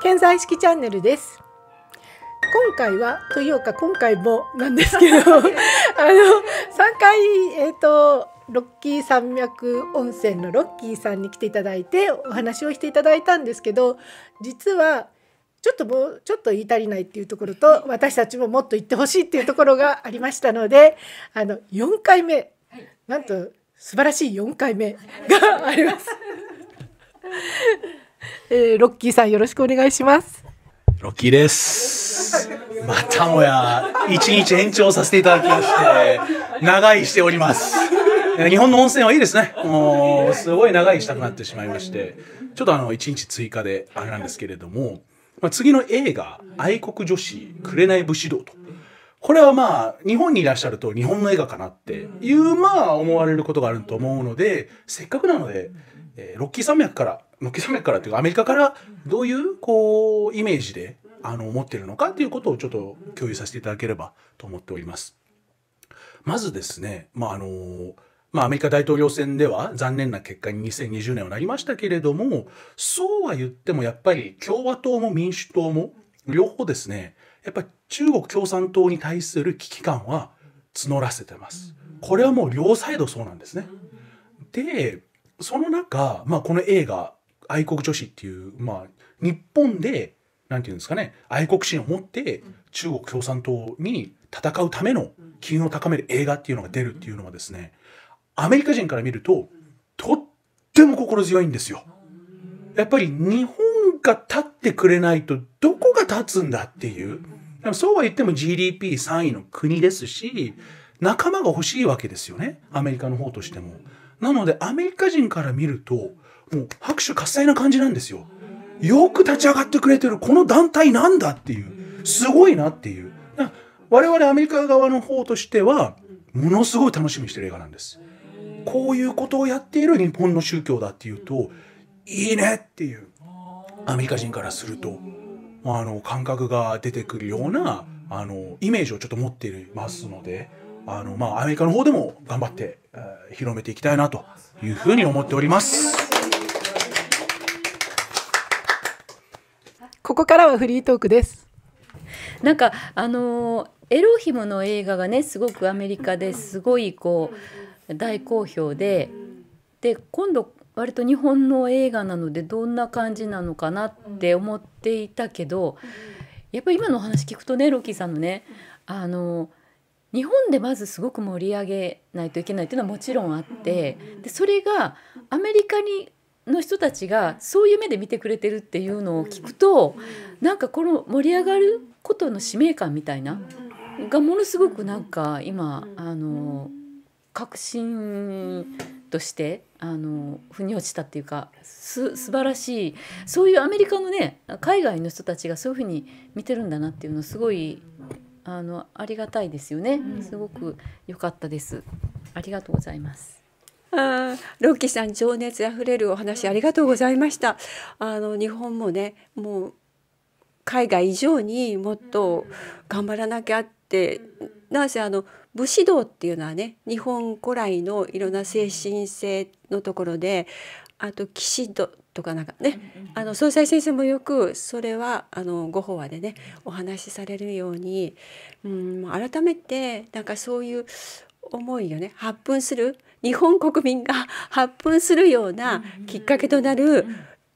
健在識チャンネルです今回はというか今回もなんですけど あの3回えっ、ー、とロッキー山脈温泉のロッキーさんに来ていただいてお話をしていただいたんですけど実はちょっともうちょっと言い足りないっていうところと私たちももっと言ってほしいっていうところがありましたのであの4回目なんと素晴らしい4回目があります。えー、ロッキーさんよろしくお願いします。ロッキーです。またもや、一日延長させていただきまして、長いしております。日本の温泉はいいですね。もう、すごい長いしたくなってしまいまして、ちょっとあの、一日追加で、あれなんですけれども、まあ、次の映画、愛国女子、紅武士道と。これはまあ、日本にいらっしゃると日本の映画かなっていう、まあ、思われることがあると思うので、せっかくなので、えー、ロッキー山脈から軒山からというかアメリカからどういうこうイメージであの持ってるのかということをちょっと共有させていただければと思っております。まずですね、まああのまあ、アメリカ大統領選では残念な結果に2020年はなりましたけれども、そうは言ってもやっぱり共和党も民主党も両方ですね、やっぱり中国共産党に対する危機感は募らせてます。これはもう両サイドそうなんですね。で、その中、まあ、この映画愛国女子っていう、まあ、日本で、なんていうんですかね、愛国心を持って中国共産党に戦うための機運を高める映画っていうのが出るっていうのはですね、アメリカ人から見ると、とっても心強いんですよ。やっぱり日本が立ってくれないとどこが立つんだっていう。でもそうは言っても GDP3 位の国ですし、仲間が欲しいわけですよね。アメリカの方としても。なので、アメリカ人から見ると、もう拍手喝采な感じなんですよ。よく立ち上がってくれてる、この団体なんだっていう、すごいなっていう。我々アメリカ側の方としては、ものすごい楽しみにしてる映画なんです。こういうことをやっている日本の宗教だっていうと、いいねっていう、アメリカ人からすると、あの、感覚が出てくるような、あの、イメージをちょっと持っていますので、あの、まあ、アメリカの方でも頑張って、えー、広めていきたいなというふうに思っております。ここからはフリートークです。なんかあのエロヒムの映画がねすごくアメリカですごいこう大好評でで今度割と日本の映画なのでどんな感じなのかなって思っていたけどやっぱり今のお話聞くとねロッキーさんのねあの日本でまずすごく盛り上げないといけないっていうのはもちろんあってでそれがアメリカにの人たちがそういう目で見てくれてるっていうのを聞くとなんかこの盛り上がることの使命感みたいながものすごくなんか今あの確信としてあの腑に落ちたっていうかす素晴らしいそういうアメリカのね海外の人たちがそういうふうに見てるんだなっていうのすごいあのありがたいですよね、すごく良かったですありがとうございますロッキーさん情熱あふれるお話ありがとうございました。あの日本もねもう海外以上にもっと頑張らなきゃってなんせあの武士道っていうのはね日本古来のいろんな精神性のところであと騎士道とかなんかねあの総裁先生もよくそれはあのご法話でねお話しされるように、うん、改めてなんかそういう思いをね発奮する日本国民が 発奮するようなきっかけとなる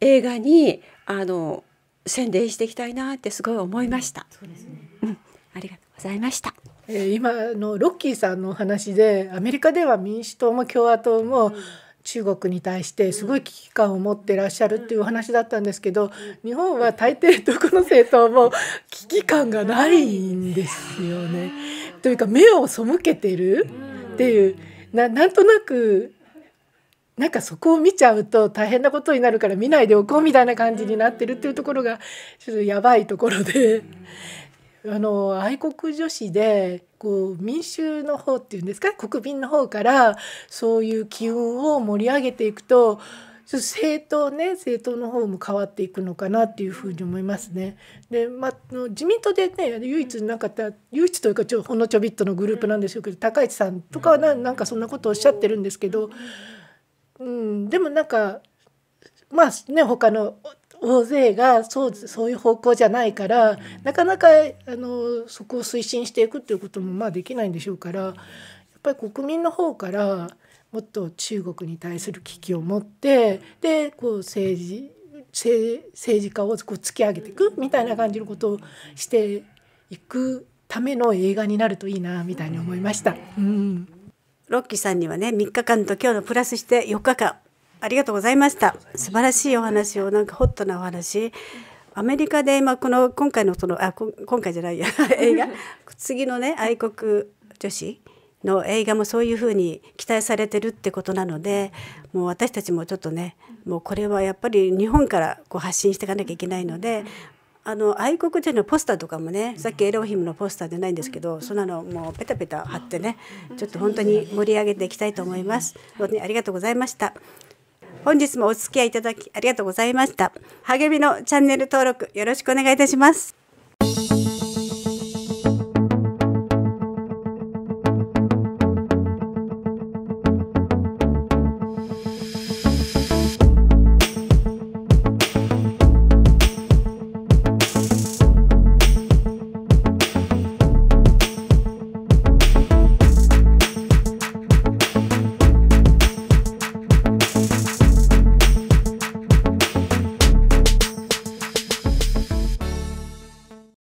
映画にあの宣伝していきたいなってすごい思いました。そうですね、うん、ありがとうございました。えー、今のロッキーさんのお話でアメリカでは民主党も共和党も、中国に対してすごい危機感を持ってらっしゃるっていうお話だったんですけど日本は大抵どこの政党も危機感がないんですよね。というか目を背けてるっていうななんとなくなんかそこを見ちゃうと大変なことになるから見ないでおこうみたいな感じになってるっていうところがちょっとやばいところで。あの愛国女子でこう民衆の方っていうんですか国民の方からそういう機運を盛り上げていくと政党ね政党の方も変わっていくのかなっていうふうに思いますね。で、まあ、自民党でね唯一なかった唯一というかちょほんのちょびっとのグループなんでしょうけど高市さんとかはななんかそんなことをおっしゃってるんですけど、うん、でもなんかまあね他の大勢がそうそういう方向じゃないからなかなかあのそこを推進していくっていうこともまあできないんでしょうからやっぱり国民の方から。もっと中国に対する危機を持ってでこう政治政治家をこう突き上げていくみたいな感じのことをしていくための映画になるといいなみたいに思いました。うん、ロッキーさんにはね3日間と今日のプラスして4日間ありがとうございました素晴らしいお話をなんかホットなお話アメリカで、今この今回のそのあ今回じゃないや 映画次のね愛国女子の映画もそういうふうに期待されてるってことなのでもう私たちもちょっとねもうこれはやっぱり日本からこう発信していかなきゃいけないので。あの愛国人のポスターとかもねさっきエロヒムのポスターじゃないんですけどそんなのもうペタペタ貼ってねちょっと本当に盛り上げていきたいと思います。本当にありがとうございました本日もお付き合いいただきありがとうございました。励みのチャンネル登録よろしくお願いいたします。